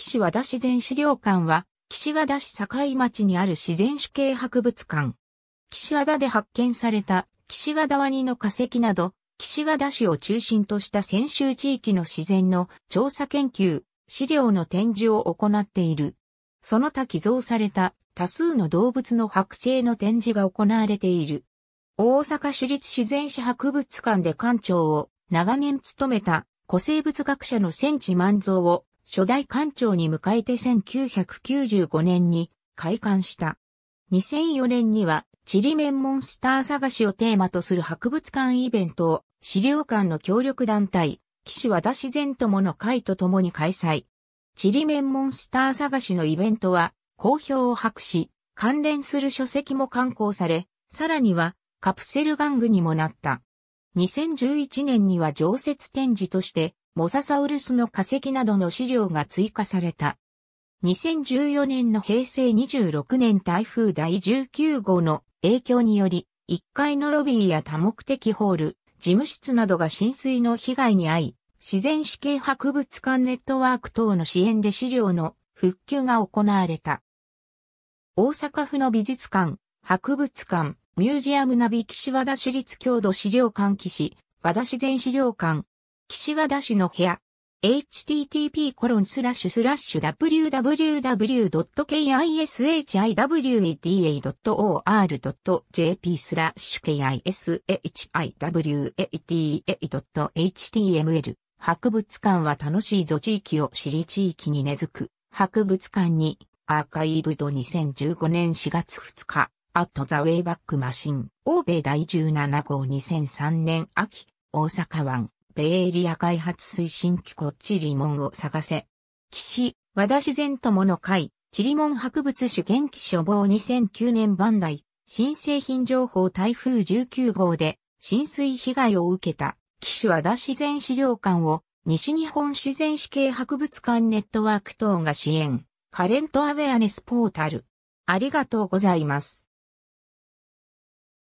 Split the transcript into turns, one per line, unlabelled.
岸和田自然資料館は、岸和田市境町にある自然主系博物館。岸和田で発見された岸和田ワニの化石など、岸和田市を中心とした先週地域の自然の調査研究、資料の展示を行っている。その他寄贈された多数の動物の剥製の展示が行われている。大阪市立自然史博物館で館長を長年務めた古生物学者の戦地万蔵を初代館長に迎えて1995年に開館した。2004年には、チリメンモンスター探しをテーマとする博物館イベントを資料館の協力団体、岸和田自然友の会と共に開催。チリメンモンスター探しのイベントは、好評を博し、関連する書籍も刊行され、さらには、カプセル玩具にもなった。2011年には常設展示として、モササウルスの化石などの資料が追加された。2014年の平成26年台風第19号の影響により、1階のロビーや多目的ホール、事務室などが浸水の被害に遭い、自然史系博物館ネットワーク等の支援で資料の復旧が行われた。大阪府の美術館、博物館、ミュージアムナビ岸和田市立郷土資料館岸、和田自然資料館、岸和田市の部屋。http://www.kishiweda.or.jp スラッシュ kishiweda.html 博物館は楽しいぞ地域を知り地域に根付く。博物館にアーカイブド2015年4月2日。アットザウェイバックマシン。欧米第17号2003年秋。大阪湾。ベイエリア開発推進機こっちリモンを探せ。岸、和田自然友の会、チリモン博物主元気処方2009年番台、新製品情報台風19号で浸水被害を受けた、岸和田自然資料館を西日本自然史系博物館ネットワーク等が支援、カレントアウェアネスポータル。ありがとうございます。